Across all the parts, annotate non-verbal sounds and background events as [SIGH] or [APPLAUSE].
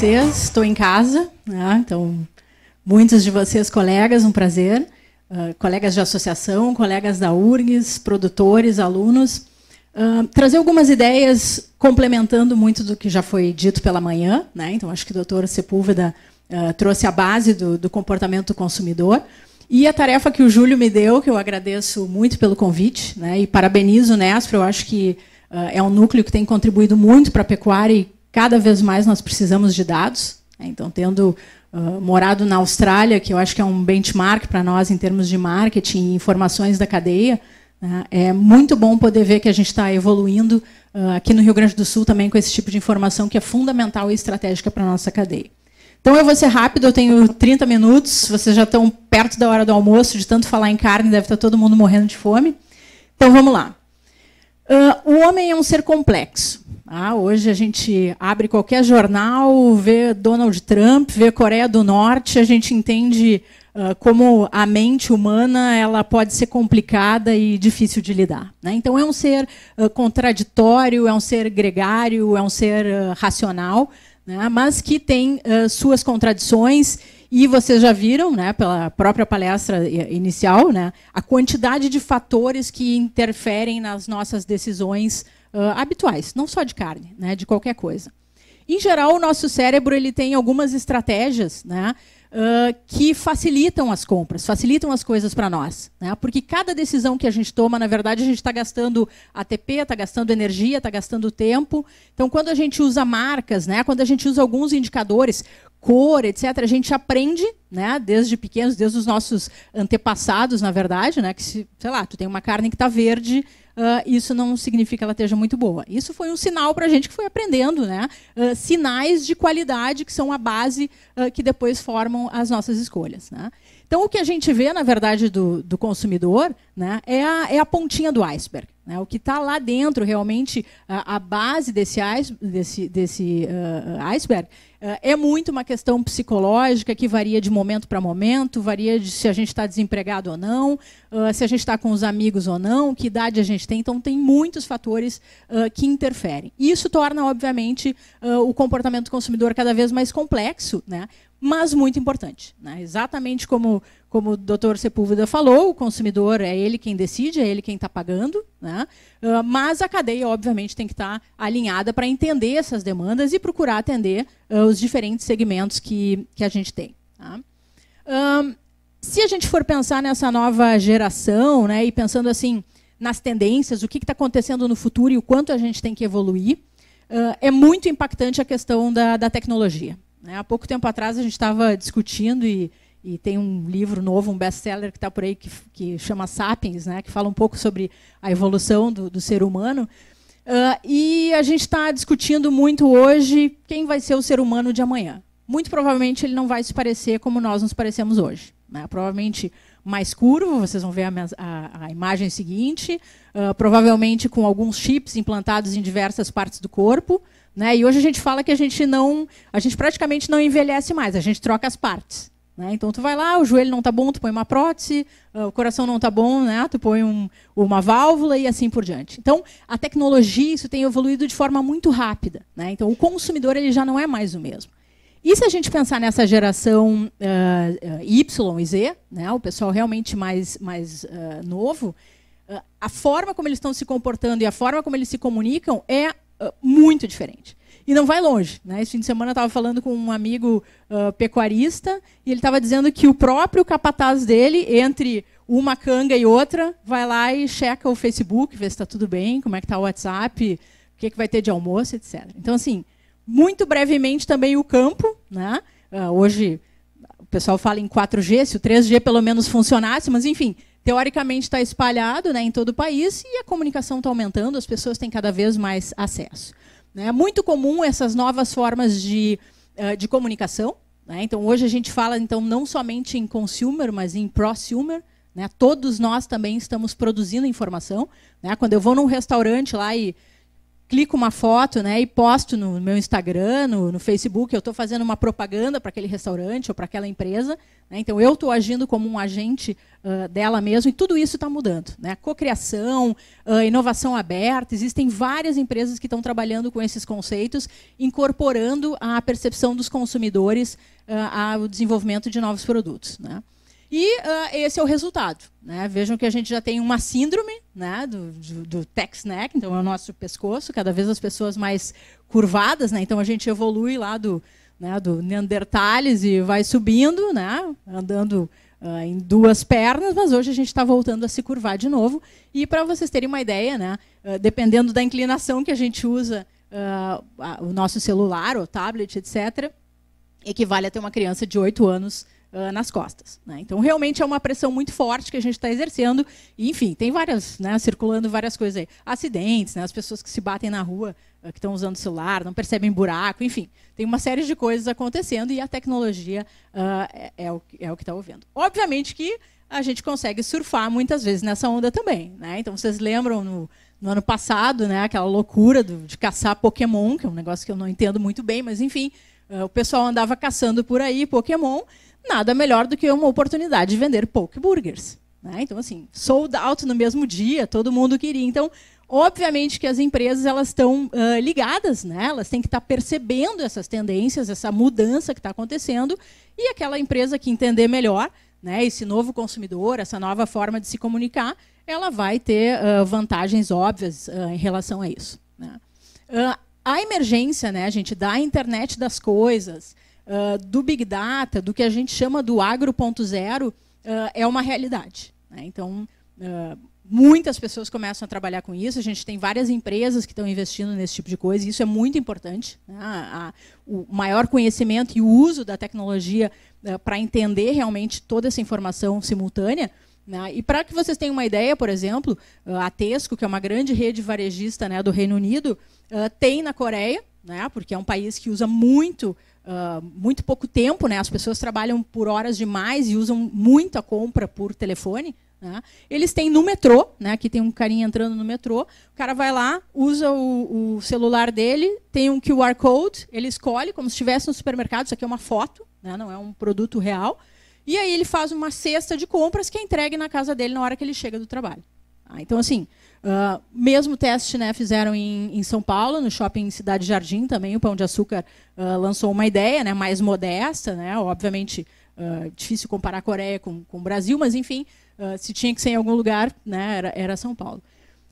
vocês. Estou em casa, né? então muitos de vocês colegas, um prazer. Uh, colegas de associação, colegas da URGS, produtores, alunos. Uh, trazer algumas ideias complementando muito do que já foi dito pela manhã. Né? Então, acho que o doutor Sepúlveda uh, trouxe a base do, do comportamento do consumidor. E a tarefa que o Júlio me deu, que eu agradeço muito pelo convite, né? e parabenizo o Nespro, eu acho que uh, é um núcleo que tem contribuído muito para a pecuária e Cada vez mais nós precisamos de dados. Né? Então, tendo uh, morado na Austrália, que eu acho que é um benchmark para nós em termos de marketing e informações da cadeia, né, é muito bom poder ver que a gente está evoluindo uh, aqui no Rio Grande do Sul também com esse tipo de informação que é fundamental e estratégica para a nossa cadeia. Então eu vou ser rápido, eu tenho 30 minutos, vocês já estão perto da hora do almoço, de tanto falar em carne, deve estar tá todo mundo morrendo de fome. Então vamos lá. Uh, o homem é um ser complexo. Ah, hoje a gente abre qualquer jornal, vê Donald Trump, vê Coreia do Norte, a gente entende uh, como a mente humana ela pode ser complicada e difícil de lidar. Né? Então é um ser uh, contraditório, é um ser gregário, é um ser uh, racional, né? mas que tem suas contradições e vocês já viram, né, pela própria palestra inicial, né, a quantidade de fatores que interferem nas nossas decisões uh, habituais, não só de carne, né, de qualquer coisa. Em geral, o nosso cérebro ele tem algumas estratégias né, uh, que facilitam as compras, facilitam as coisas para nós. Né, porque cada decisão que a gente toma, na verdade, a gente está gastando ATP, está gastando energia, está gastando tempo. Então, quando a gente usa marcas, né, quando a gente usa alguns indicadores, cor, etc., a gente aprende né, desde pequenos, desde os nossos antepassados, na verdade, né, que, se, sei lá, tu tem uma carne que está verde, uh, isso não significa que ela esteja muito boa. Isso foi um sinal para a gente que foi aprendendo, né? Uh, sinais de qualidade que são a base uh, que depois formam as nossas escolhas. Né? Então, o que a gente vê, na verdade, do, do consumidor né, é, a, é a pontinha do iceberg. Né? O que está lá dentro, realmente, a, a base desse, desse, desse uh, iceberg, uh, é muito uma questão psicológica que varia de momento para momento, varia de se a gente está desempregado ou não, uh, se a gente está com os amigos ou não, que idade a gente tem. Então, tem muitos fatores que interferem. Isso torna, obviamente, o comportamento do consumidor cada vez mais complexo, né? mas muito importante. Né? Exatamente como, como o doutor Sepúlveda falou, o consumidor é ele quem decide, é ele quem está pagando, né? uh, mas a cadeia, obviamente, tem que estar tá alinhada para entender essas demandas e procurar atender uh, os diferentes segmentos que, que a gente tem. Tá? Um, se a gente for pensar nessa nova geração né, e pensando assim nas tendências, o que está acontecendo no futuro e o quanto a gente tem que evoluir, uh, é muito impactante a questão da, da tecnologia. Né? Há pouco tempo atrás a gente estava discutindo e, e, tem um livro novo, um best-seller que está por aí que, que chama Sapiens, né, que fala um pouco sobre a evolução do, do ser humano. Uh, e a gente está discutindo muito hoje quem vai ser o ser humano de amanhã. Muito provavelmente ele não vai se parecer como nós nos parecemos hoje. Né? Provavelmente mais curvo, vocês vão ver a, a, a imagem seguinte, uh, provavelmente com alguns chips implantados em diversas partes do corpo, né? E hoje a gente fala que a gente não, a gente praticamente não envelhece mais, a gente troca as partes. Né? Então tu vai lá, o joelho não está bom, tu põe uma prótese, ah, o coração não está bom, né? tu põe um, uma válvula e assim por diante. Então a tecnologia isso tem evoluído de forma muito rápida. Né? Então o consumidor ele já não é mais o mesmo. E se a gente pensar nessa geração uh, Y e Z, né? o pessoal realmente mais, mais uh, novo, a forma como eles estão se comportando e a forma como eles se comunicam é ah, muito diferente. E não vai longe. Né? Esse fim de semana eu estava falando com um amigo uh, pecuarista e ele estava dizendo que o próprio capataz dele, entre uma canga e outra, vai lá e checa o Facebook, vê se está tudo bem, como é que está o WhatsApp, o que, é que vai ter de almoço, etc. Então, assim, muito brevemente também o campo. Né? Uh, hoje o pessoal fala em 4G, se o 3G pelo menos funcionasse, mas enfim, teoricamente está espalhado né, em todo o país e a comunicação está aumentando, as pessoas têm cada vez mais acesso. É muito comum essas novas formas de, eh, de comunicação. Né? Então, hoje a gente fala então não somente em consumer, mas em prosumer. Né? Todos nós também estamos produzindo informação. Né? Quando eu vou num restaurante lá e clico uma foto né, e posto no meu Instagram, no, no Facebook, eu estou fazendo uma propaganda para aquele restaurante ou para aquela empresa. Né, então, eu estou agindo como um agente uh, dela mesmo e tudo isso está mudando. Né? Cocriação, uh, inovação aberta, existem várias empresas que estão trabalhando com esses conceitos, incorporando a percepção dos consumidores uh, ao desenvolvimento de novos produtos. Né? E uh, esse é o resultado. Né? Vejam que a gente já tem uma síndrome né, do, do, do tex neck, então é o nosso pescoço, cada vez as pessoas mais curvadas, né? então a gente evolui lá do, né, do Neandertales e vai subindo, né, andando uh, em duas pernas, mas hoje a gente está voltando a se curvar de novo. E para vocês terem uma ideia, né, uh, dependendo da inclinação que a gente usa o nosso celular ou tablet, etc., equivale a ter uma criança de 8 anos uh, nas costas. Né? Então, realmente é uma pressão muito forte que a gente está exercendo. E, enfim, tem várias, né, circulando várias coisas aí. Acidentes, né, as pessoas que se batem na rua, uh, que estão usando celular, não percebem buraco, enfim. Tem uma série de coisas acontecendo e a tecnologia uh, é, é, o, é o que está ouvindo. Obviamente que a gente consegue surfar muitas vezes nessa onda também. Né? Então, vocês lembram no, no ano passado, né, aquela loucura do, de caçar Pokémon, que é um negócio que eu não entendo muito bem, mas enfim, uh, o pessoal andava caçando por aí Pokémon nada melhor do que uma oportunidade de vender poke burgers. Né? Então, assim, sold out no mesmo dia, todo mundo queria. Então, obviamente que as empresas elas estão uh, ligadas, né? elas têm que estar percebendo essas tendências, essa mudança que está acontecendo, e aquela empresa que entender melhor né, esse novo consumidor, essa nova forma de se comunicar, ela vai ter uh, vantagens óbvias uh, em relação a isso. Né? a emergência, né, gente, da internet das coisas, ah, do Big Data, do que a gente chama do agro.0, uh, ah, é uma realidade. Né? Então, uh, muitas pessoas começam a trabalhar com isso. A gente tem várias empresas que estão investindo nesse tipo de coisa, e isso é muito importante. Né? A, a, o maior conhecimento e o uso da tecnologia uh, para entender realmente toda essa informação simultânea. Né? E para que vocês tenham uma ideia, por exemplo, uh, a Tesco, que é uma grande rede varejista né, do Reino Unido, uh, tem na Coreia, né, porque é um país que usa muito ah, muito pouco tempo, né? As pessoas trabalham por horas demais e usam muita compra por telefone. Né? Eles têm no metrô, né? Aqui tem um carinha entrando no metrô. O cara vai lá, usa o, o celular dele, tem um QR code, ele escolhe como se estivesse no supermercado. Isso aqui é uma foto, né? Não é um produto real. E aí ele faz uma cesta de compras que é entregue na casa dele na hora que ele chega do trabalho. Ah, então assim, Uh, mesmo teste né, fizeram em, em, São Paulo, no shopping Cidade Jardim também, o Pão de Açúcar uh, lançou uma ideia né, mais modesta, né, obviamente uh, difícil comparar a Coreia com, com o Brasil, mas enfim, se tinha que ser em algum lugar, né, era, era São Paulo.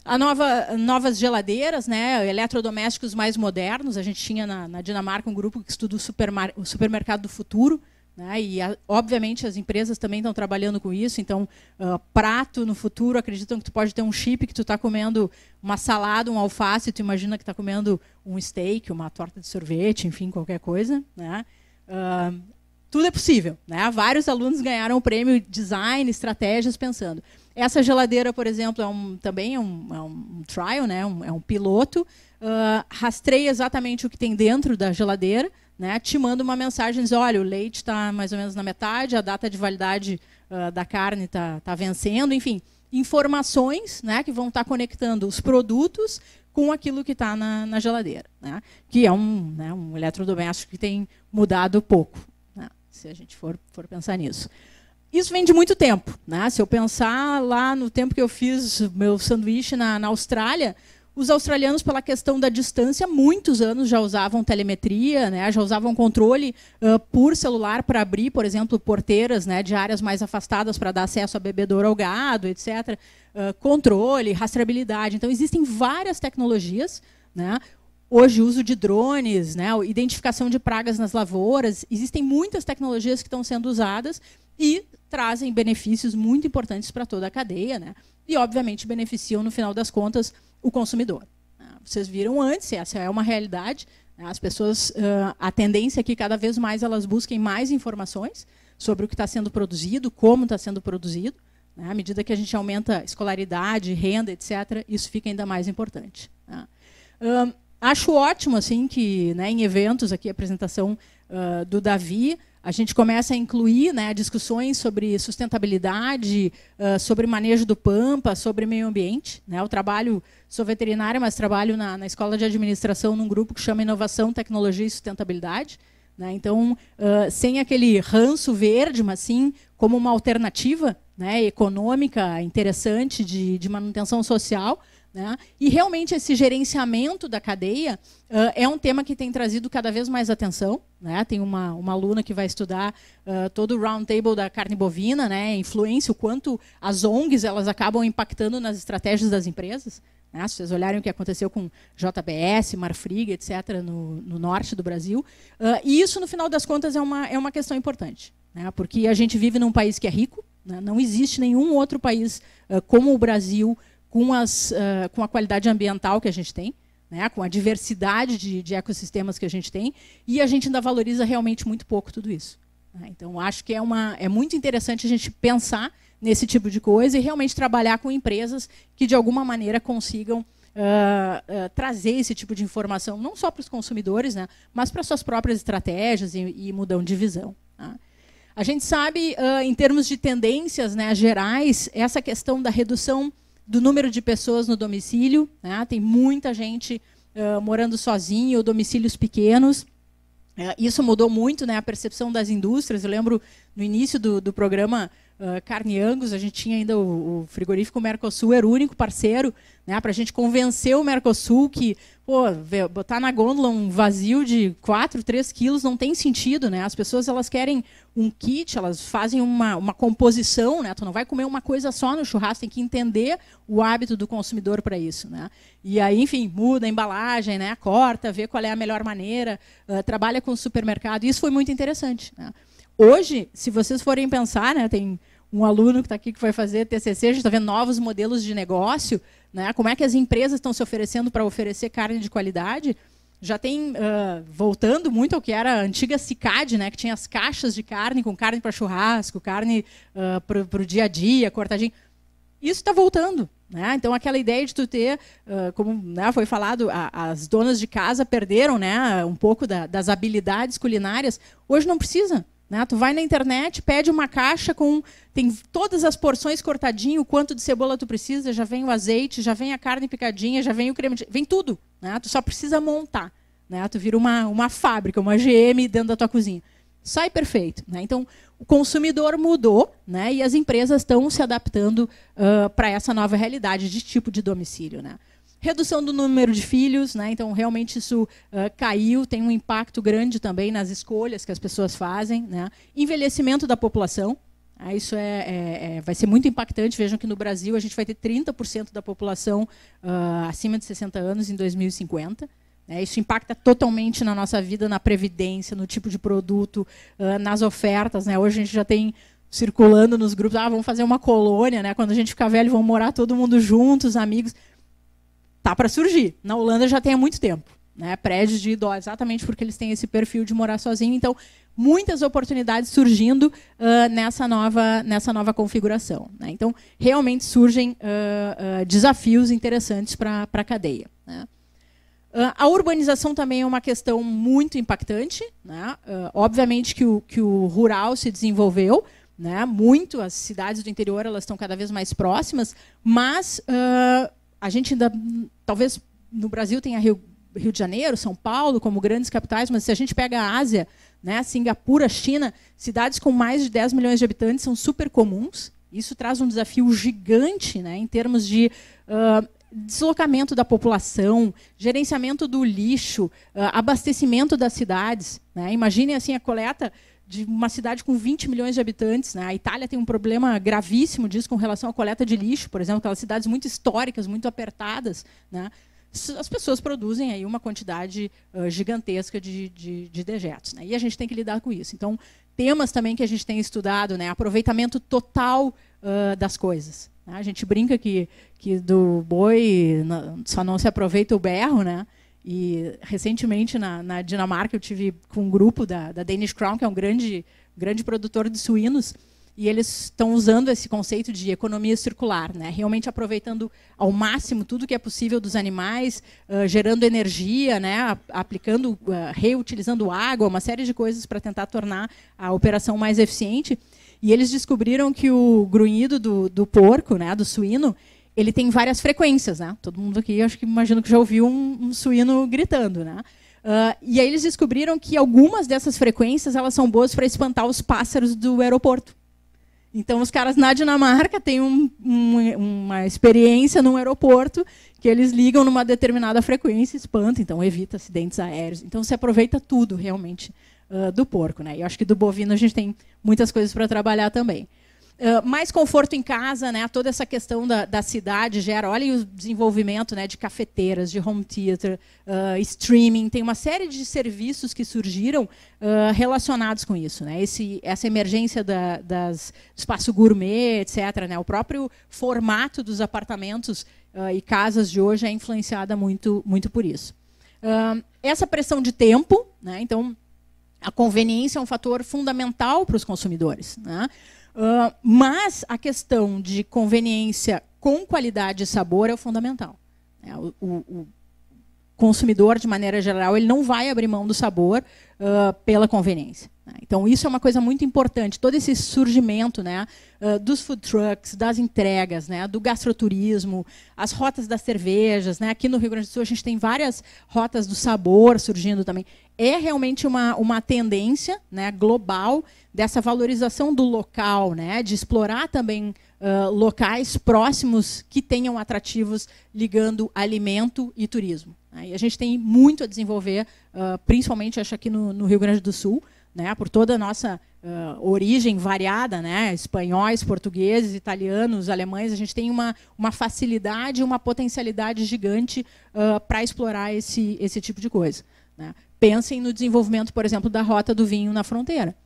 A nova, novas geladeiras, né, eletrodomésticos mais modernos, a gente tinha na, na Dinamarca um grupo que estuda o, supermar, o supermercado do futuro, né? E, a, obviamente, as empresas também estão trabalhando com isso. Então, uh, prato no futuro acreditam que tu pode ter um chip que tu está comendo uma salada, um alface, tu imagina que está comendo um steak, uma torta de sorvete, enfim, qualquer coisa. Né? Uh, tudo é possível. Né? Vários alunos ganharam o prêmio Design, Estratégias, pensando. Essa geladeira, por exemplo, é um, também é um, é um trial, né? Um, é um piloto. Uh, rastreia exatamente o que tem dentro da geladeira né, te manda uma mensagem, diz, olha, o leite está mais ou menos na metade, a data de validade uh, da carne está tá vencendo, enfim, informações né, que vão estar tá conectando os produtos com aquilo que está na, na, geladeira, né, que é um, né, um eletrodoméstico que tem mudado pouco, né, se a gente for, for pensar nisso. Isso vem de muito tempo. Né? Se eu pensar lá no tempo que eu fiz meu sanduíche na, na Austrália, os australianos, pela questão da distância, muitos anos já usavam telemetria, né? já usavam controle uh, por celular para abrir, por exemplo, porteiras né, de áreas mais afastadas para dar acesso a bebedouro ao gado, etc. Uh, ah, controle, rastreabilidade. Então, existem várias tecnologias. Né? Hoje, uso de drones, né? identificação de pragas nas lavouras. Existem muitas tecnologias que estão sendo usadas e trazem benefícios muito importantes para toda a cadeia, né? E obviamente beneficiam no final das contas o consumidor. Ah, vocês viram antes, essa é uma realidade. Né? As pessoas, ah, a tendência é que cada vez mais elas busquem mais informações sobre o que está sendo produzido, como está sendo produzido. Né? À medida que a gente aumenta escolaridade, renda, etc., isso fica ainda mais importante. Tá? Ah, acho ótimo assim que, né, em eventos aqui a apresentação do Davi a gente começa a incluir né, discussões sobre sustentabilidade, uh, sobre manejo do pampa, sobre meio ambiente. Né? Eu trabalho, sou veterinária, mas trabalho na, na, escola de administração num grupo que chama Inovação, Tecnologia e Sustentabilidade. Né? Então, uh, sem aquele ranço verde, mas sim como uma alternativa né, econômica interessante de, de manutenção social, né? E realmente esse gerenciamento da cadeia uh, é um tema que tem trazido cada vez mais atenção. Né? Tem uma, uma aluna que vai estudar uh, todo o roundtable da carne bovina, né? influência, o quanto as ONGs elas acabam impactando nas estratégias das empresas. Né? Se vocês olharem o que aconteceu com JBS, Marfrig, etc., no, no norte do Brasil. Uh, e isso, no final das contas, é uma, é uma questão importante. Né? Porque a gente vive num país que é rico, né? não existe nenhum outro país como o Brasil com, as, uh, com a qualidade ambiental que a gente tem, né, com a diversidade de, de ecossistemas que a gente tem, e a gente ainda valoriza realmente muito pouco tudo isso. Né. Então, acho que é, uma, é muito interessante a gente pensar nesse tipo de coisa e realmente trabalhar com empresas que, de alguma maneira, consigam uh, uh, trazer esse tipo de informação, não só para os consumidores, né, mas para suas próprias estratégias e, e mudam de visão. Tá. A gente sabe, uh, em termos de tendências né, gerais, essa questão da redução do número de pessoas no domicílio. Né? Tem muita gente uh, morando sozinha ou domicílios pequenos. Uh, isso mudou muito né, a percepção das indústrias. Eu lembro no início do, do programa uh, carne Angus, a gente tinha ainda o, o frigorífico Mercosul, era o único parceiro, né, para a gente convencer o Mercosul que pô, botar na gôndola um vazio de 4, 3 quilos não tem sentido, né? As pessoas elas querem um kit, elas fazem uma, uma composição, né? Tu não vai comer uma coisa só no churrasco, tem que entender o hábito do consumidor para isso, né? E aí, enfim, muda a embalagem, né? Corta, vê qual é a melhor maneira, uh, trabalha com o supermercado. Isso foi muito interessante, né? Hoje, se vocês forem pensar, né, tem um aluno que está aqui que vai fazer TCC, a gente está vendo novos modelos de negócio, né? como é que as empresas estão se oferecendo para oferecer carne de qualidade. Já tem, uh, voltando muito ao que era a antiga CICAD, né? que tinha as caixas de carne, com carne para churrasco, carne uh, para o dia a dia, cortadinho. Isso está voltando. Né? Então, aquela ideia de tu ter, uh, como né, foi falado, a, as donas de casa perderam né, um pouco da, das habilidades culinárias. Hoje não precisa. Né? Tu vai na internet, pede uma caixa com tem todas as porções cortadinho, quanto de cebola tu precisa, já vem o azeite, já vem a carne picadinha, já vem o creme, de... vem tudo. Né? Tu só precisa montar. Né? Tu vira uma, uma fábrica, uma GM dentro da tua cozinha. Sai é perfeito. Né? Então, o consumidor mudou né? e as empresas estão se adaptando uh, para essa nova realidade de tipo de domicílio. Né? Redução do número de filhos, né? então realmente isso uh, caiu, tem um impacto grande também nas escolhas que as pessoas fazem. Né? Envelhecimento da população, ah, isso é, é, é, vai ser muito impactante. Vejam que no Brasil a gente vai ter 30% da população uh, acima de 60 anos em 2050. Né? Isso impacta totalmente na nossa vida, na previdência, no tipo de produto, nas ofertas. Né? Hoje a gente já tem circulando nos grupos, ah, vamos fazer uma colônia, né? quando a gente ficar velho, vão morar todo mundo juntos, amigos tá para surgir. Na Holanda já tem há muito tempo. Né, prédios de idosos, exatamente porque eles têm esse perfil de morar sozinho. Então, muitas oportunidades surgindo uh, nessa, nova, nessa nova configuração. Né? Então, realmente surgem uh, uh, desafios interessantes para a cadeia. Né? a urbanização também é uma questão muito impactante. Né? obviamente que o, que o rural se desenvolveu, né? Muito as cidades do interior elas estão cada vez mais próximas, mas uh, a gente ainda, talvez no Brasil tenha Rio, Rio de Janeiro, São Paulo como grandes capitais, mas se a gente pega a Ásia, né, Singapura, China, cidades com mais de 10 milhões de habitantes são super comuns. Isso traz um desafio gigante né, em termos de uh, deslocamento da população, gerenciamento do lixo, uh, abastecimento das cidades. Né? Imaginem assim, a coleta de uma cidade com 20 milhões de habitantes. Né? A Itália tem um problema gravíssimo disso com relação à coleta de lixo, por exemplo, aquelas cidades muito históricas, muito apertadas. Né? As pessoas produzem aí uma quantidade uh, gigantesca de, de, de dejetos. Né? E a gente tem que lidar com isso. Então, temas também que a gente tem estudado, né? aproveitamento total uh, das coisas. Né? A gente brinca que, que do boi só não se aproveita o berro, né? E recentemente na, na, Dinamarca eu tive com um grupo da, da, Danish Crown, que é um grande, grande produtor de suínos, e eles estão usando esse conceito de economia circular, né? realmente aproveitando ao máximo tudo que é possível dos animais, uh, gerando energia, né? aplicando, uh, reutilizando água, uma série de coisas para tentar tornar a operação mais eficiente. E eles descobriram que o grunhido do, do porco, né? do suíno, ele tem várias frequências, né? Todo mundo aqui, acho que imagino que já ouviu um, um suíno gritando, né? Uh, e aí eles descobriram que algumas dessas frequências elas são boas para espantar os pássaros do aeroporto. Então, os caras na Dinamarca têm um, um, uma experiência num aeroporto que eles ligam numa determinada frequência, espanta, então evita acidentes aéreos. Então, se aproveita tudo realmente uh, do porco. Né? E eu acho que do bovino a gente tem muitas coisas para trabalhar também. Ah, mais conforto em casa, né? Toda essa questão da, da cidade gera. Olha o desenvolvimento né, de cafeteiras, de home theater, uh, streaming. Tem uma série de serviços que surgiram uh, relacionados com isso. Né? Esse, essa emergência da, das espaço gourmet, etc. Né? O próprio formato dos apartamentos e casas de hoje é influenciada muito, muito por isso. essa pressão de tempo, né? então a conveniência é um fator fundamental para os consumidores. Né? Ah, mas a questão de conveniência com qualidade e sabor é o fundamental. É, o, o, consumidor, de maneira geral, ele não vai abrir mão do sabor uh, pela conveniência. Né? Então, isso é uma coisa muito importante. Todo esse surgimento né, ah, dos food trucks, das entregas, né, do gastroturismo, as rotas das cervejas. Né, aqui no Rio Grande do Sul, a gente tem várias rotas do sabor surgindo também. É realmente uma, uma tendência né, global dessa valorização do local, né, de explorar também uh, locais próximos que tenham atrativos ligando alimento e turismo. Né? E a gente tem muito a desenvolver, ah, principalmente acho aqui no, Rio Grande do Sul, né, por toda a nossa ah, origem variada, né, espanhóis, portugueses, italianos, alemães, a gente tem uma, uma facilidade, uma potencialidade gigante ah, para explorar esse, esse tipo de coisa. Né. Pensem no desenvolvimento, por exemplo, da rota do vinho na fronteira.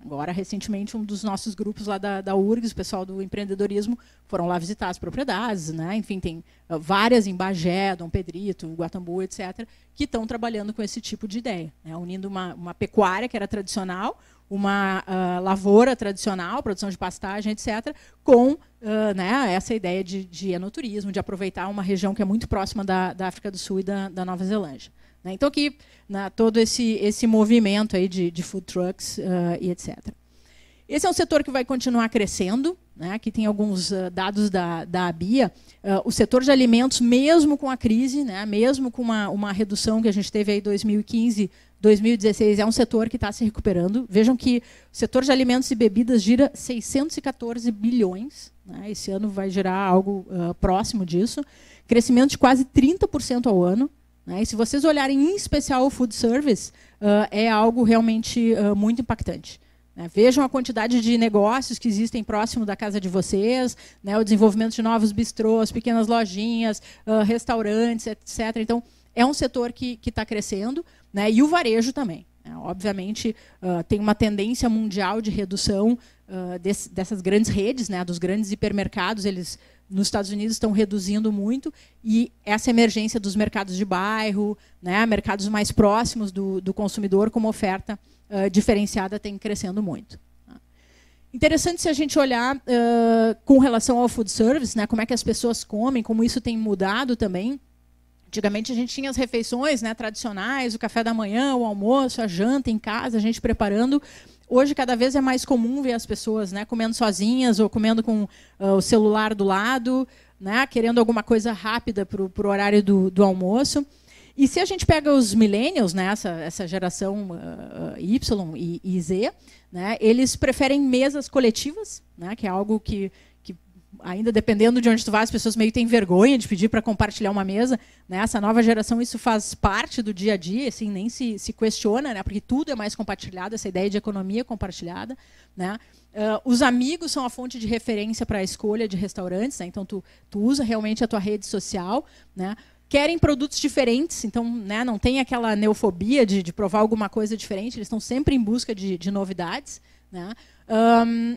Agora, recentemente, um dos nossos grupos lá da, da URGS, o pessoal do empreendedorismo, foram lá visitar as propriedades, né? enfim, tem ah, várias em Bagé, Dom Pedrito, Guatambu, etc., que estão trabalhando com esse tipo de ideia, né? unindo uma, uma pecuária que era tradicional, uma uh, lavoura tradicional, produção de pastagem, etc., com uh, né, essa ideia de, de enoturismo, de aproveitar uma região que é muito próxima da, da África do Sul e da, da Nova Zelândia. Né? Então, aqui, na, todo esse, esse movimento aí de, de food trucks uh, e etc. Esse é um setor que vai continuar crescendo. Né? Aqui tem alguns uh, dados da, da ABIA. Uh, o setor de alimentos, mesmo com a crise, né? mesmo com uma, uma redução que a gente teve em 2015, 2016, é um setor que está se recuperando. Vejam que o setor de alimentos e bebidas gira 614 bilhões. Né? Esse ano vai girar algo uh, próximo disso. Crescimento de quase 30% ao ano. Né? E se vocês olharem em especial o food service, ah, é algo realmente ah, muito impactante. Né? Vejam a quantidade de negócios que existem próximo da casa de vocês, né, o desenvolvimento de novos bistrôs, pequenas lojinhas, uh, restaurantes, etc. Então, é um setor que está crescendo, né, e o varejo também. Né. Obviamente, uh, tem uma tendência mundial de redução uh, desse, dessas grandes redes, né? dos grandes hipermercados, eles nos Estados Unidos estão reduzindo muito e essa emergência dos mercados de bairro, né, mercados mais próximos do, do consumidor com oferta uh, diferenciada tem crescendo muito. Tá? Interessante se a gente olhar uh, com relação ao food service, né, como é que as pessoas comem, como isso tem mudado também. Antigamente a gente tinha as refeições né, tradicionais, o café da manhã, o almoço, a janta em casa, a gente preparando Hoje, cada vez é mais comum ver as pessoas né, comendo sozinhas ou comendo com uh, o celular do lado, né, querendo alguma coisa rápida para o horário do, do, almoço. E se a gente pega os millennials, né, essa, essa geração uh, Y e, e Z, né, eles preferem mesas coletivas, né, que é algo que, ainda dependendo de onde tu vai, as pessoas meio têm vergonha de pedir para compartilhar uma mesa. Nessa né? Essa nova geração, isso faz parte do dia a dia, assim, nem se, se questiona, né? porque tudo é mais compartilhado, essa ideia de economia compartilhada. Né? Uh, os amigos são a fonte de referência para a escolha de restaurantes, né? então tu, tu usa realmente a tua rede social. Né? querem produtos diferentes, então né, não tem aquela neofobia de, de, provar alguma coisa diferente, eles estão sempre em busca de, de novidades. Né? Um,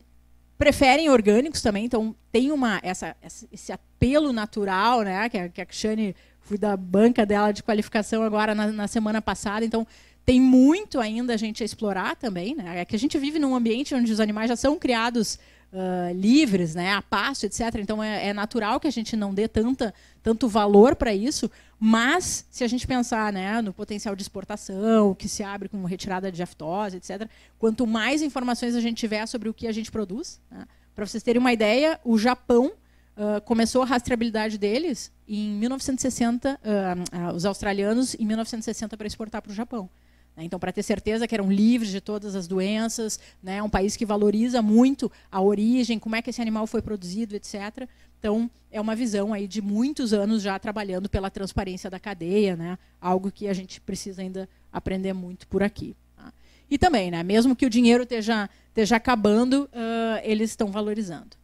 preferem orgânicos também, então tem uma, essa, esse apelo natural, né? Que a, que a Xane, fui da banca dela de qualificação agora na, na semana passada, então tem muito ainda a gente a explorar também, né? É que a gente vive num ambiente onde os animais já são criados uh, livres, né, a pasto, etc. Então é, é, natural que a gente não dê tanta, tanto valor para isso, mas se a gente pensar né, no potencial de exportação, que se abre com retirada de aftose, etc., quanto mais informações a gente tiver sobre o que a gente produz, né, para vocês terem uma ideia, o Japão Uh, começou a rastreabilidade deles em 1960, uh, uh, os australianos em 1960 para exportar para o Japão. Né? Então, para ter certeza que eram livres de todas as doenças, né, é um país que valoriza muito a origem, como é que esse animal foi produzido, etc. Então, é uma visão aí de muitos anos já trabalhando pela transparência da cadeia, né, algo que a gente precisa ainda aprender muito por aqui. Tá? E também, né, mesmo que o dinheiro esteja, esteja acabando, uh, eles estão valorizando.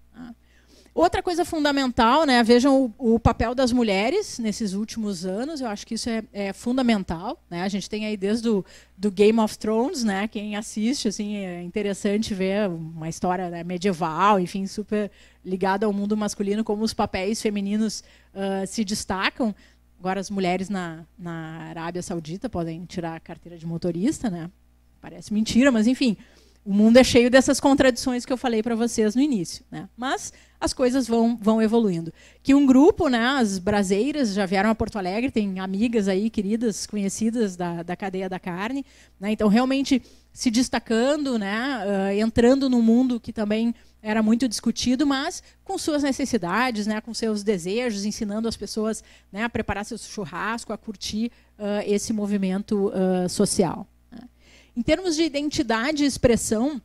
Outra coisa fundamental, né? Vejam o, o, papel das mulheres nesses últimos anos. Eu acho que isso é, é, fundamental. Né? A gente tem aí desde do, do Game of Thrones, né? Quem assiste, assim, é interessante ver uma história né, medieval, enfim, super ligada ao mundo masculino, como os papéis femininos uh, se destacam. Agora as mulheres na, na Arábia Saudita podem tirar a carteira de motorista, né? Parece mentira, mas enfim o mundo é cheio dessas contradições que eu falei para vocês no início, né? Mas as coisas vão, vão evoluindo. Que um grupo, né, as braseiras já vieram a Porto Alegre, tem amigas aí queridas, conhecidas da, da cadeia da carne, né? Então realmente se destacando, né, uh, entrando no mundo que também era muito discutido, mas com suas necessidades, né, com seus desejos, ensinando as pessoas né, a preparar seu churrasco, a curtir uh, esse movimento uh, social. Em termos de identidade e expressão,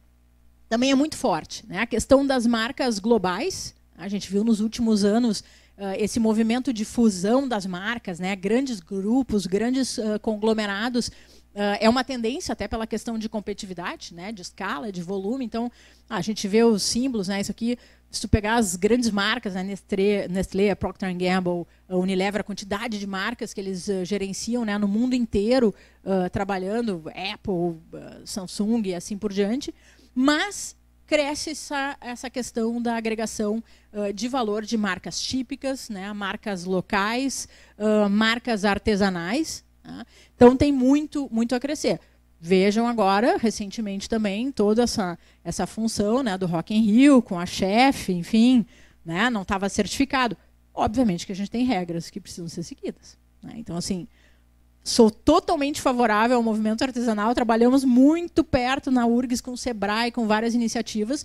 também é muito forte. Né? A questão das marcas globais, a gente viu nos últimos anos ah, esse movimento de fusão das marcas, né? grandes grupos, grandes uh, conglomerados, uh, é uma tendência até pela questão de competitividade, né? de escala, de volume. Então, a gente vê os símbolos, né? isso aqui se tu pegar as grandes marcas, né, Nestlé, Nestlé, Procter Gamble, Unilever, a quantidade de marcas que eles uh, gerenciam né, no mundo inteiro, uh, trabalhando, Apple, uh, Samsung e assim por diante, mas cresce essa, essa questão da agregação de valor de marcas típicas, né, marcas locais, marcas artesanais. Né? Então tem muito, muito a crescer vejam agora, recentemente também, toda essa, essa função né, do Rock in Rio, com a chefe, enfim, né, não estava certificado. Obviamente que a gente tem regras que precisam ser seguidas. Né? Então, assim, sou totalmente favorável ao movimento artesanal, trabalhamos muito perto na URGS, com o SEBRAE, com várias iniciativas.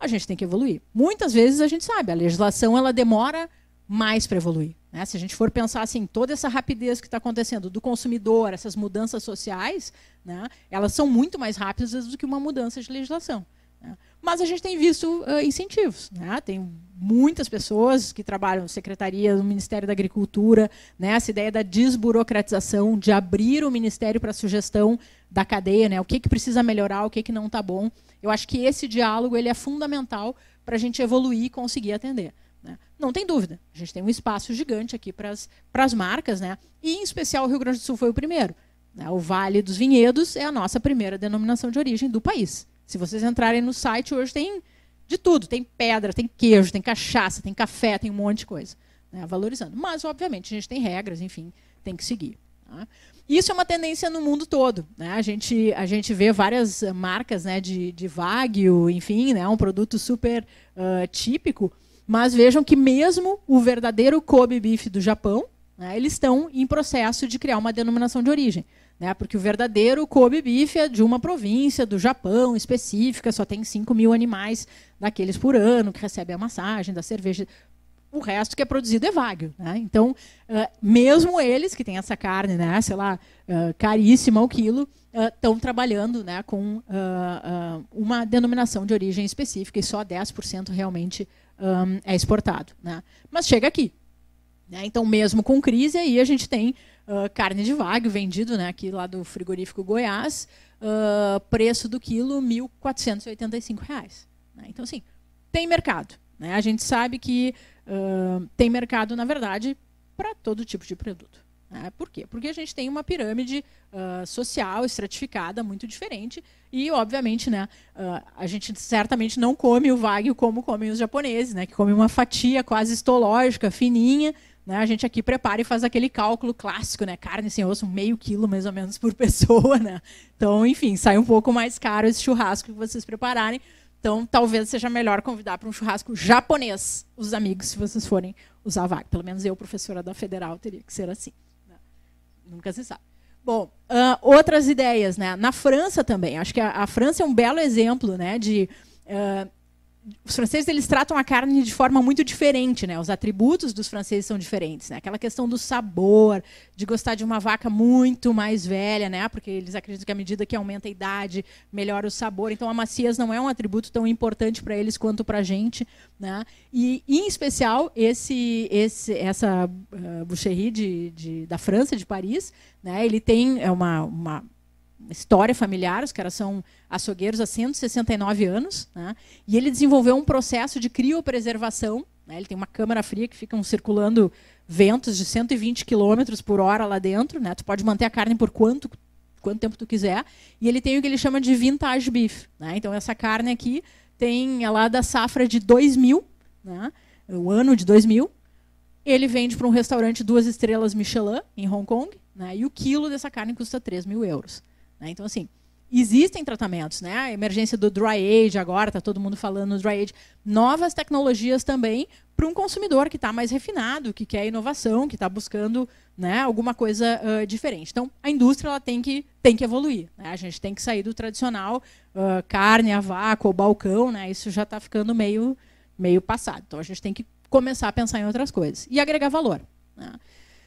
A gente tem que evoluir. Muitas vezes a gente sabe, a legislação ela demora mais para evoluir. Né? Se a gente for pensar assim, toda essa rapidez que está acontecendo do consumidor, essas mudanças sociais, né? elas são muito mais rápidas do que uma mudança de legislação. Né? Mas a gente tem visto uh, incentivos. Né? Tem muitas pessoas que trabalham secretarias no Ministério da Agricultura, né? essa ideia da desburocratização, de abrir o Ministério para sugestão da cadeia, né? o que, que precisa melhorar, o que, que não está bom. Eu acho que esse diálogo ele é fundamental para a gente evoluir e conseguir atender não tem dúvida. A gente tem um espaço gigante aqui para as marcas, né? E em especial o Rio Grande do Sul foi o primeiro. Né? O Vale dos Vinhedos é a nossa primeira denominação de origem do país. Se vocês entrarem no site hoje tem de tudo, tem pedra, tem queijo, tem cachaça, tem café, tem um monte de coisa, né? valorizando. Mas obviamente a gente tem regras, enfim, tem que seguir. Tá? Isso é uma tendência no mundo todo. Né? A, gente, a gente vê várias marcas né, de, de Wagyu, enfim, né, um produto super uh, típico, mas vejam que mesmo o verdadeiro Kobe Beef do Japão, né, eles estão em processo de criar uma denominação de origem. Né, porque o verdadeiro Kobe Beef é de uma província do Japão específica, só tem 5 mil animais daqueles por ano que recebem a massagem da cerveja. O resto que é produzido é vago. Né? Então, uh, mesmo eles que têm essa carne, né, sei lá, uh, caríssima ao quilo, estão uh, trabalhando né, com uma denominação de origem específica e só 10% realmente uh, um, é exportado. Né? Mas chega aqui. Né? Então, mesmo com crise, aí a gente tem uh, carne de vago vendido né, aqui lá do frigorífico Goiás, uh, preço do quilo R$ 1.485. Né? Então, assim, tem mercado. Né? A gente sabe que uh, tem mercado, na verdade, para todo tipo de produto. Né? Por quê? Porque a gente tem uma pirâmide uh, social estratificada muito diferente e, obviamente, né, uh, a gente certamente não come o wagyu como comem os japoneses, né, que comem uma fatia quase histológica, fininha. Né? A gente aqui prepara e faz aquele cálculo clássico, né? carne sem osso, meio quilo mais ou menos por [LAUGHS] pessoa. Né? Então, enfim, sai um pouco mais caro esse churrasco que vocês prepararem. Então, talvez seja melhor convidar para um churrasco japonês os amigos, se vocês forem usar vaga. Pelo menos eu, professora da federal, teria que ser assim. Nunca se sabe. Bom, uh, outras ideias, né? Na França também. Acho que a, a, França é um belo exemplo, né? De uh, os franceses eles tratam a carne de forma muito diferente, né? Os atributos dos franceses são diferentes, né? Aquela questão do sabor, de gostar de uma vaca muito mais velha, né? Porque eles acreditam que à medida que aumenta a idade, melhora o sabor. Então a maciez não é um atributo tão importante para eles quanto para a gente, né? E em especial esse, esse essa uh, boucherie de, de, da França, de Paris, né? Ele tem é uma, uma história familiar, os caras são açougueiros há 169 anos, né? e ele desenvolveu um processo de criopreservação, né? ele tem uma câmara fria que ficam circulando ventos de 120 km por hora lá dentro, né? tu pode manter a carne por quanto, quanto tempo tu quiser, e ele tem o que ele chama de vintage beef, né? então essa carne aqui tem ela é da safra de 2000, né? o ano de 2000, ele vende para um restaurante duas estrelas Michelin em Hong Kong, né? e o quilo dessa carne custa 3 mil euros. Né? Então, assim, existem tratamentos, né? A emergência do dry age agora, tá todo mundo falando no dry age. Novas tecnologias também para um consumidor que está mais refinado, que quer inovação, que está buscando né, alguma coisa uh, diferente. Então, a indústria ela tem, que, tem que evoluir. Né? A gente tem que sair do tradicional uh, carne, a vácuo, balcão, né? Isso já está ficando meio, meio passado. Então, a gente tem que começar a pensar em outras coisas e agregar valor. Né?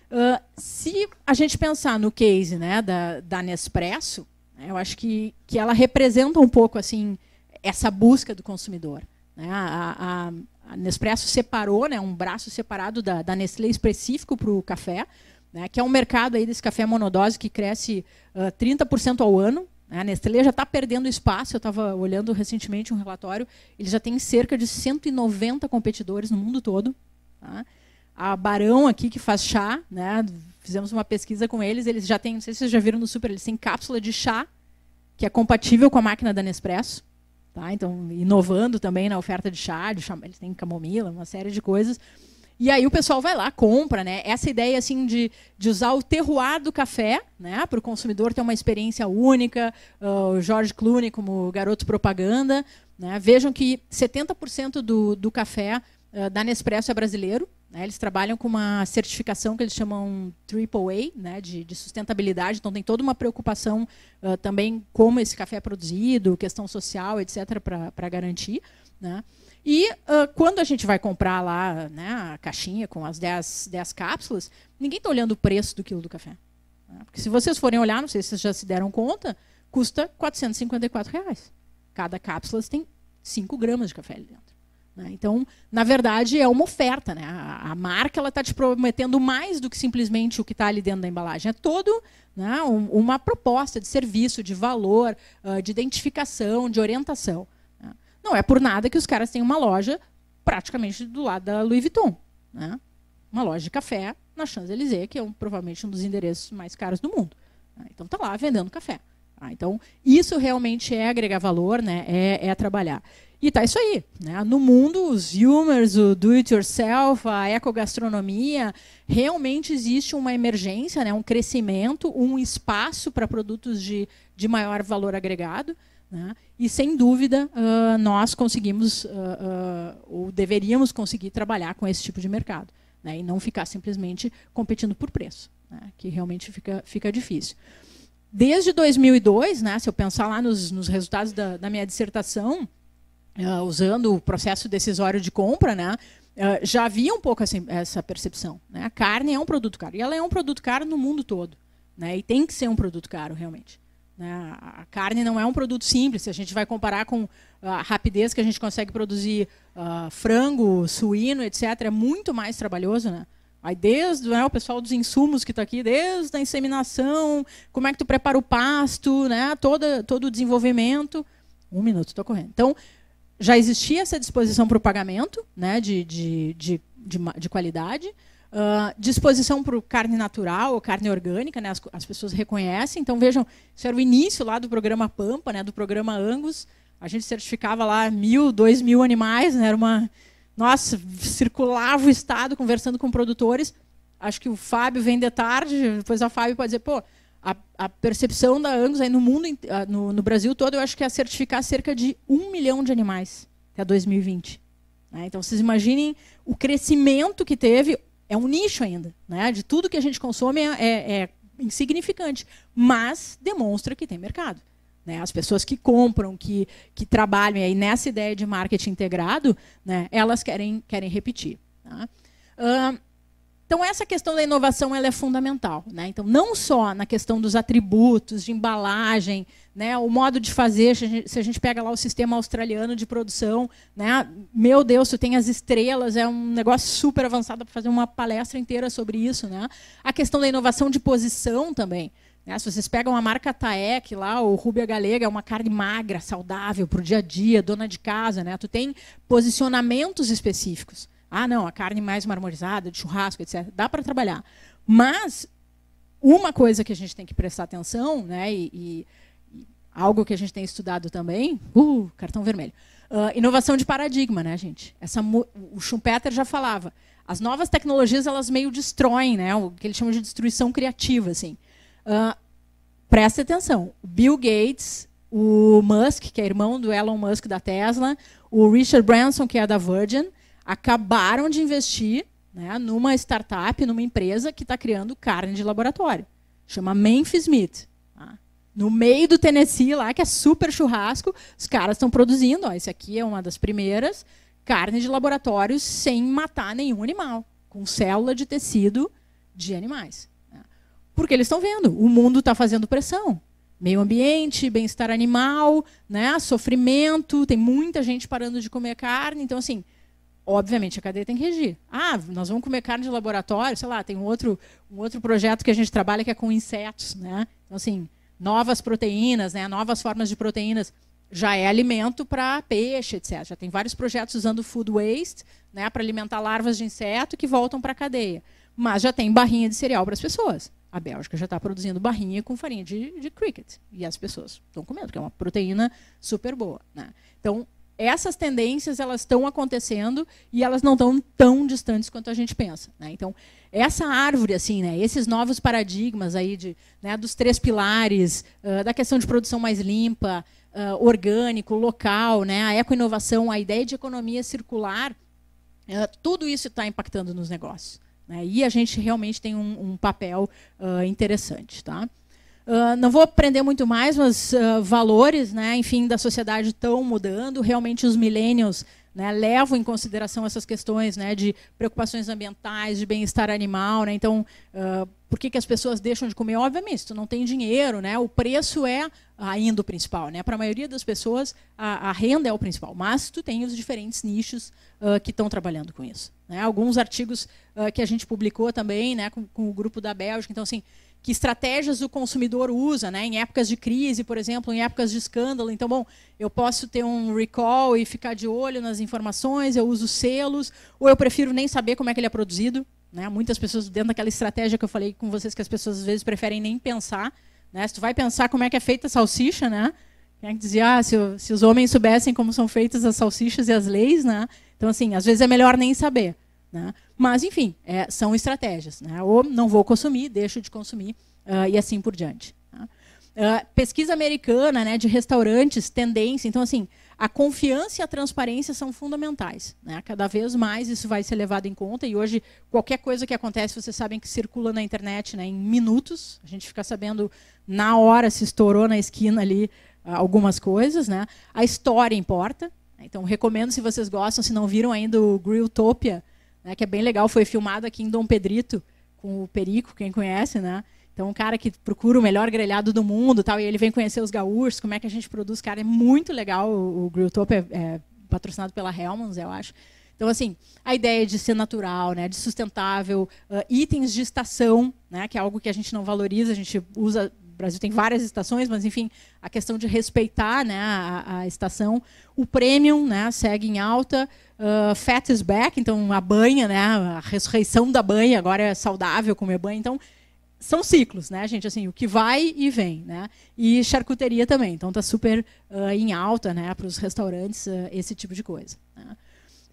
Uh, se a gente pensar no case né, da, da Nespresso, né, eu acho que, que ela representa um pouco assim essa busca do consumidor. Né? A, a, a Nespresso separou né, um braço separado da, da Nestlé específico para o café, né, que é um mercado aí desse café monodose que cresce uh, 30% ao ano. Né. A Nestlé já está perdendo espaço. Eu estava olhando recentemente um relatório. Ele já tem cerca de 190 competidores no mundo todo. Tá? a Barão aqui que faz chá, né? Fizemos uma pesquisa com eles, eles já têm, não sei se vocês já viram no super, eles têm cápsula de chá que é compatível com a máquina da Nespresso, tá? Então, inovando também na oferta de chá, de chá, eles têm camomila, uma série de coisas. E aí o pessoal vai lá, compra, né? Essa ideia assim de, de usar o terroir do café, né? Para o consumidor ter uma experiência única. Uh, o George Clooney como garoto propaganda. Né? Vejam que 70% do, do café uh, da Nespresso é brasileiro. Né, eles trabalham com uma certificação que eles chamam AAA, né, de, de sustentabilidade. Então, tem toda uma preocupação uh, também como esse café é produzido, questão social, etc., para garantir. Né? E uh, quando a gente vai comprar lá né, a caixinha com as 10, 10 cápsulas, ninguém está olhando o preço do quilo do café. Né? Porque se vocês forem olhar, não sei se vocês já se deram conta, custa R$ 454. Reais. Cada cápsula tem 5 gramas de café ali dentro. Né? Então, na verdade, é uma oferta. Né? A, marca ela está te prometendo mais do que simplesmente o que está ali dentro da embalagem. É todo né, uma proposta de serviço, de valor, ah, de identificação, de orientação. Né? Não é por nada que os caras têm uma loja praticamente do lado da Louis Vuitton. Né? Uma loja de café na Champs-Élysées, que é um, provavelmente um dos endereços mais caros do mundo. Né? Então, está lá vendendo café. Tá? então, isso realmente é agregar valor, né? é, é trabalhar. E tá isso aí. Né? No mundo, os humors, o do-it-yourself, a ecogastronomia, realmente existe uma emergência, né? um crescimento, um espaço para produtos de, de maior valor agregado. Né? E, sem dúvida, uh, nós conseguimos, uh, uh, ou deveríamos conseguir trabalhar com esse tipo de mercado. Né? E não ficar simplesmente competindo por preço, né? que realmente fica, fica difícil. Desde 2002, né, se eu pensar lá nos, nos resultados da, da minha dissertação, uh, usando o processo decisório de compra, né? Uh, já havia um pouco essa, essa percepção. Né? A carne é um produto caro. E ela é um produto caro no mundo todo. Né? E tem que ser um produto caro, realmente. Né? A carne não é um produto simples. Se a gente vai comparar com a rapidez que a gente consegue produzir uh, frango, suíno, etc., é muito mais trabalhoso. Né? Aí desde né, o pessoal dos insumos que está aqui, desde a inseminação, como é que tu prepara o pasto, né, toda, todo o desenvolvimento. Um minuto, estou correndo. Então, já existia essa disposição para o pagamento né, de, de, de, de, de qualidade, uh, disposição para carne natural ou carne orgânica, né, as, as, pessoas reconhecem. Então, vejam, isso era o início lá do programa Pampa, né, do programa Angus. A gente certificava lá mil, dois mil animais, né, era uma. Nossa, circulava o Estado conversando com produtores. Acho que o Fábio vem de tarde, depois a Fábio pode dizer, pô, a, a, percepção da Angus aí no mundo, no, no, Brasil todo, eu acho que é certificar cerca de um milhão de animais até 2020. Né? Então, vocês imaginem o crescimento que teve, é um nicho ainda. Né? De tudo que a gente consome é, é, é insignificante, mas demonstra que tem mercado. Né? As pessoas que compram, que, que trabalham aí nessa ideia de marketing integrado, né? elas querem, querem repetir. Tá? Uh, então, essa questão da inovação ela é fundamental. Né? Então, não só na questão dos atributos, de embalagem, né? o modo de fazer, se a, gente, se a gente pega lá o sistema australiano de produção, né? meu Deus, tu tem as estrelas, é um negócio super avançado para fazer uma palestra inteira sobre isso. Né? A questão da inovação de posição também. Né? Se vocês pegam a marca Taek lá, o Rubia Galega, é uma carne magra, saudável, para o dia a dia, dona de casa, né? tu tem posicionamentos específicos. Ah, não, a carne mais marmorizada, de churrasco, etc. Dá para trabalhar. Mas uma coisa que a gente tem que prestar atenção, né, e, e, algo que a gente tem estudado também, uh, cartão vermelho, uh, inovação de paradigma, né, gente? Essa, o Schumpeter já falava, as novas tecnologias elas meio destroem, né, o que ele chama de destruição criativa, assim. Uh, ah, preste atenção, Bill Gates, o Musk, que é irmão do Elon Musk da Tesla, o Richard Branson, que é da Virgin, acabaram de investir né, numa startup, numa empresa que está criando carne de laboratório. Chama Memphis Meat. Tá? No meio do Tennessee, lá, que é super churrasco, os caras estão produzindo. Ó, esse aqui é uma das primeiras. Carne de laboratório sem matar nenhum animal. Com célula de tecido de animais. Né? Porque eles estão vendo. O mundo está fazendo pressão meio ambiente, bem-estar animal, né, sofrimento, tem muita gente parando de comer carne, então assim, Obviamente a cadeia tem que regir. Ah, nós vamos comer carne de laboratório, sei lá, tem um outro, um outro projeto que a gente trabalha que é com insetos, né? Então, assim, novas proteínas, né? novas formas de proteínas. Já é alimento para peixe, etc. Já tem vários projetos usando food waste né, para alimentar larvas de inseto que voltam para a cadeia. Mas já tem barrinha de cereal para as pessoas. A Bélgica já está produzindo barrinha com farinha de, de cricket. E as pessoas estão comendo, porque é uma proteína super boa. Né? Então, essas tendências elas estão acontecendo e elas não estão tão distantes quanto a gente pensa. Né? Então, essa árvore, assim, né, esses novos paradigmas aí de, né, dos três pilares, uh, da questão de produção mais limpa, uh, orgânico, local, né, a ecoinovação, a ideia de economia circular, uh, tudo isso está impactando nos negócios. Né? E a gente realmente tem um, um papel interessante. Tá? Ah, não vou aprender muito mais, mas uh, valores, né, enfim, da sociedade estão mudando. Realmente os millennials né, levam em consideração essas questões né, de preocupações ambientais, de bem-estar animal. Né, então, uh, por que, que as pessoas deixam de comer? Obviamente, tu não tem dinheiro, né, o preço é ainda o principal. Né, Para a maioria das pessoas, a, a, renda é o principal, mas tu tem os diferentes nichos que estão trabalhando com isso. Né. Alguns artigos que a gente publicou também né, com, com o grupo da Bélgica. Então, assim, que estratégias o consumidor usa, né? Em épocas de crise, por exemplo, em épocas de escândalo. Então, bom, eu posso ter um recall e ficar de olho nas informações, eu uso selos, ou eu prefiro nem saber como é que ele é produzido. Né? Muitas pessoas, dentro daquela estratégia que eu falei com vocês, que as pessoas às vezes preferem nem pensar. Né? Se tu vai pensar como é que é feita a salsicha, né? Quem é que dizia, ah, se, se os homens soubessem como são feitas as salsichas e as leis, né? Então, assim, às vezes é melhor nem saber. Né? Mas, enfim, é, são estratégias. Né? Ou não vou consumir, deixo de consumir uh, e assim por diante. Né? Uh, pesquisa americana né, de restaurantes, tendência. Então, assim, a confiança e a transparência são fundamentais. Né? Cada vez mais isso vai ser levado em conta. E hoje, qualquer coisa que acontece, vocês sabem que circula na internet né, em minutos. A gente fica sabendo na hora se estourou na esquina ali ah, algumas coisas. Né? A história importa. Né? Então, recomendo se vocês gostam, se não viram ainda o Grilltopia, Topia né, que é bem legal, foi filmado aqui em Dom Pedrito, com o Perico, quem conhece, né? Então, um cara que procura o melhor grelhado do mundo tal, e ele vem conhecer os gaúchos, como é que a gente produz, cara, é muito legal. O, Grill Top é, é patrocinado pela Hellmans, eu acho. Então, assim, a ideia de ser natural, né, de sustentável, uh, itens de estação, né, que é algo que a gente não valoriza, a gente usa Brasil tem várias estações, mas enfim, a questão de respeitar né, a, a estação. O premium né, segue em alta. Uh, fat is back, então a banha, né, a ressurreição da banha, agora é saudável comer banha. Então, são ciclos, né, gente? Assim, o que vai e vem, né? E charcuteria também. Então, está super uh, em alta né, para os restaurantes uh, esse tipo de coisa. Né?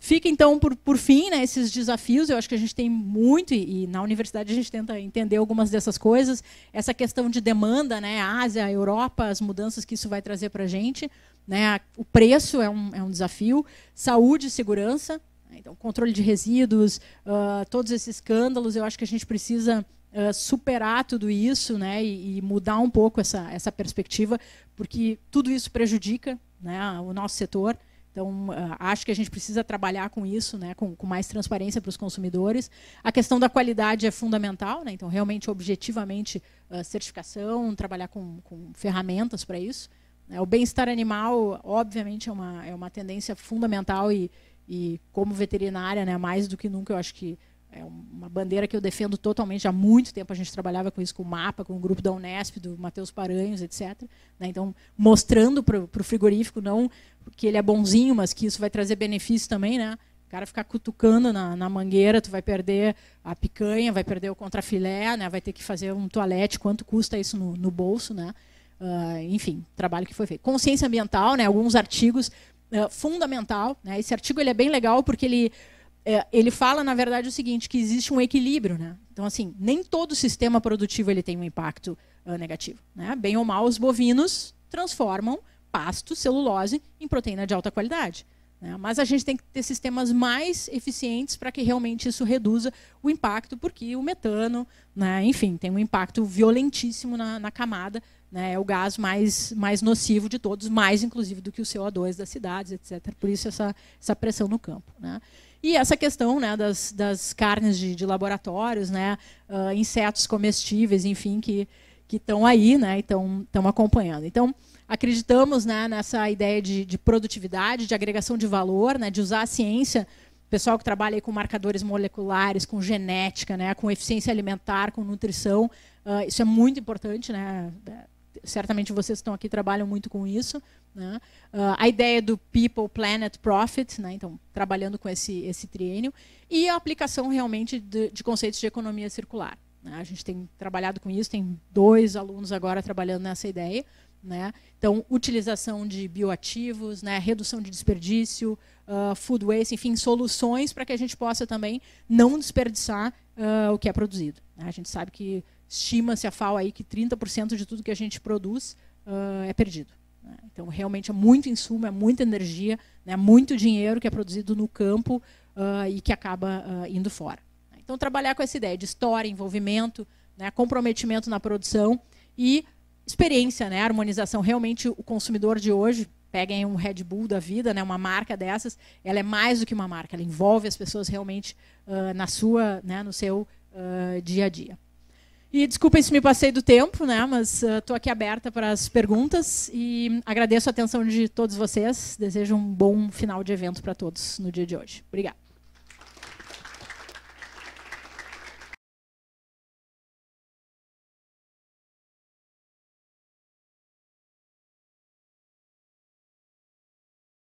Fica, então, por, por fim, né, esses desafios. Eu acho que a gente tem muito, e, e, na universidade a gente tenta entender algumas dessas coisas. Essa questão de demanda, né, Ásia, Europa, as mudanças que isso vai trazer para a gente. Né, o preço é um, é um desafio. Saúde e segurança. Né, então, controle de resíduos, uh, todos esses escândalos. Eu acho que a gente precisa uh, superar tudo isso né, e, e mudar um pouco essa, essa perspectiva, porque tudo isso prejudica né, o nosso setor. Então, ah, acho que a gente precisa trabalhar com isso, né, com, com mais transparência para os consumidores. A questão da qualidade é fundamental, né? então, realmente, objetivamente, ah, certificação, trabalhar com, com ferramentas para isso. Né. O bem-estar animal, obviamente, é uma, é uma tendência fundamental e, e como veterinária, né, mais do que nunca, eu acho que é uma bandeira que eu defendo totalmente há muito tempo. A gente trabalhava com isso, com o mapa, com o grupo da Unesp, do Matheus Paranhos, etc. Né? Então, mostrando para o frigorífico, não que ele é bonzinho, mas que isso vai trazer benefício também, né? O cara ficar cutucando na, na mangueira, tu vai perder a picanha, vai perder o contrafilé, né? vai ter que fazer um toalete, quanto custa isso no, no bolso, né? Uh, enfim, trabalho que foi feito. Consciência ambiental, né? alguns artigos uh, fundamental. Né? Esse artigo ele é bem legal porque ele é, ele fala, na verdade, o seguinte, que existe um equilíbrio. Né? Então, assim, nem todo sistema produtivo ele tem um impacto uh, negativo. Né? Bem ou mal, os bovinos transformam pasto, celulose, em proteína de alta qualidade. Né? Mas a gente tem que ter sistemas mais eficientes para que realmente isso reduza o impacto, porque o metano, né, enfim, tem um impacto violentíssimo na, na camada. Né, é o gás mais, mais nocivo de todos, mais inclusive do que o CO2 das cidades, etc. Por isso essa, essa pressão no campo. Né? E essa questão né, das, das carnes de, de laboratórios, né, uh, insetos comestíveis, enfim, que estão aí né, e estão acompanhando. Então, acreditamos né, nessa ideia de, de produtividade, de agregação de valor, né, de usar a ciência pessoal que trabalha com marcadores moleculares, com genética, né, com eficiência alimentar, com nutrição, uh, isso é muito importante, né? É, certamente vocês que estão aqui trabalham muito com isso. Né? Uh, a ideia do People, Planet, Profit, né? então trabalhando com esse, esse triênio, e a aplicação realmente de, de conceitos de economia circular. Né? A gente tem trabalhado com isso, tem dois alunos agora trabalhando nessa ideia. Né? Então, utilização de bioativos, né? redução de desperdício, uh, food waste, enfim, soluções para que a gente possa também não desperdiçar uh, o que é produzido. Né? A gente sabe que estima-se a FAO aí que 30% de tudo que a gente produz é perdido. Né? Então, realmente é muito insumo, é muita energia, né? É muito dinheiro que é produzido no campo uh, e que acaba uh, indo fora. Então, trabalhar com essa ideia de história, envolvimento, né? comprometimento na produção e experiência, né? harmonização. Realmente, o consumidor de hoje, peguem um Red Bull da vida, né? uma marca dessas, ela é mais do que uma marca, ela envolve as pessoas realmente uh, na sua, né? no seu dia a dia. E desculpem se me passei do tempo, né? Mas estou uh, ah, aqui aberta para as perguntas e agradeço a atenção de todos vocês. Desejo um bom final de evento para todos no dia de hoje. Obrigada.